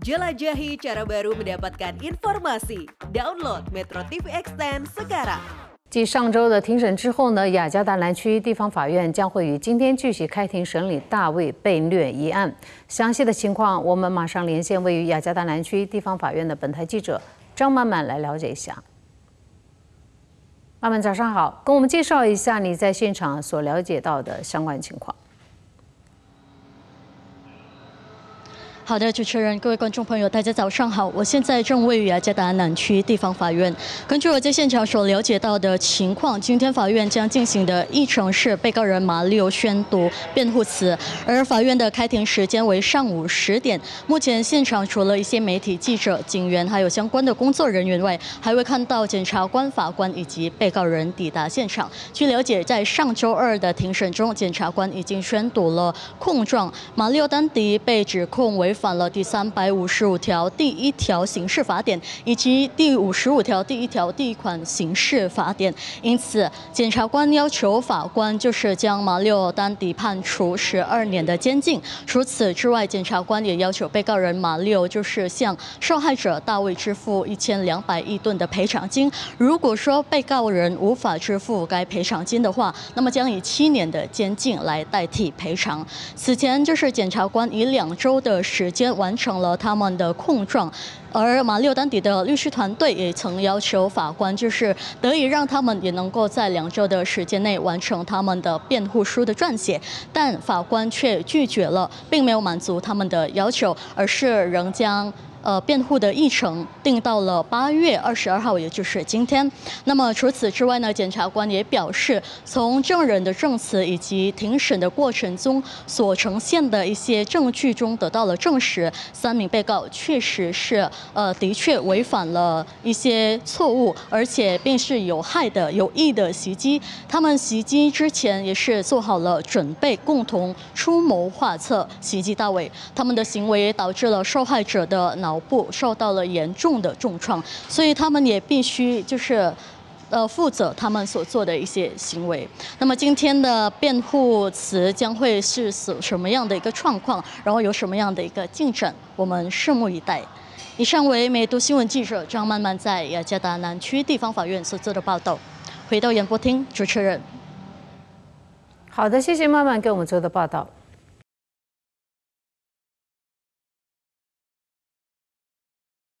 jelajahi cara baru mendapatkan informasi. Download Metro TV e x t e n s e g a r a 上周的庭审之后呢，雅加达南区地方法院将会于今天继续开庭审理大卫被虐一案。详细的情况，我们马上连线位于雅加达南区地方法院的本台记者张曼曼来了解一下。曼曼，早上好，跟我们介绍一下你在现场所了解到的相关情况。好的，主持人，各位观众朋友，大家早上好。我现在正位于雅加达南区地方法院。根据我在现场所了解到的情况，今天法院将进行的议程是被告人马六宣读辩护词，而法院的开庭时间为上午十点。目前现场除了一些媒体记者、警员，还有相关的工作人员外，还未看到检察官、法官以及被告人抵达现场。据了解，在上周二的庭审中，检察官已经宣读了控状，马六丹迪被指控为。犯了第三百五十五条第一条刑事法典以及第五十五条第一条第一款刑事法典，因此检察官要求法官就是将马六当庭判处十二年的监禁。除此之外，检察官也要求被告人马六就是向受害者大卫支付一千两百亿吨的赔偿金。如果说被告人无法支付该赔偿金的话，那么将以七年的监禁来代替赔偿。此前就是检察官以两周的。时间完成了他们的控状，而马六丹迪的律师团队也曾要求法官，就是得以让他们也能够在两周的时间内完成他们的辩护书的撰写，但法官却拒绝了，并没有满足他们的要求，而是仍将。呃，辩护的议程定到了八月二十二号，也就是今天。那么除此之外呢，检察官也表示，从证人的证词以及庭审的过程中所呈现的一些证据中得到了证实，三名被告确实是呃的确违反了一些错误，而且便是有害的、有益的袭击。他们袭击之前也是做好了准备，共同出谋划策袭击大伟。他们的行为导致了受害者的脑。脑部受到了严重的重创，所以他们也必须就是，呃，负责他们所做的一些行为。那么今天的辩护词将会是什什么样的一个状况，然后有什么样的一个进展，我们拭目以待。以上为美都新闻记者张曼曼在雅加达南区地方法院所做的报道。回到演播厅，主持人。好的，谢谢曼曼给我们做的报道。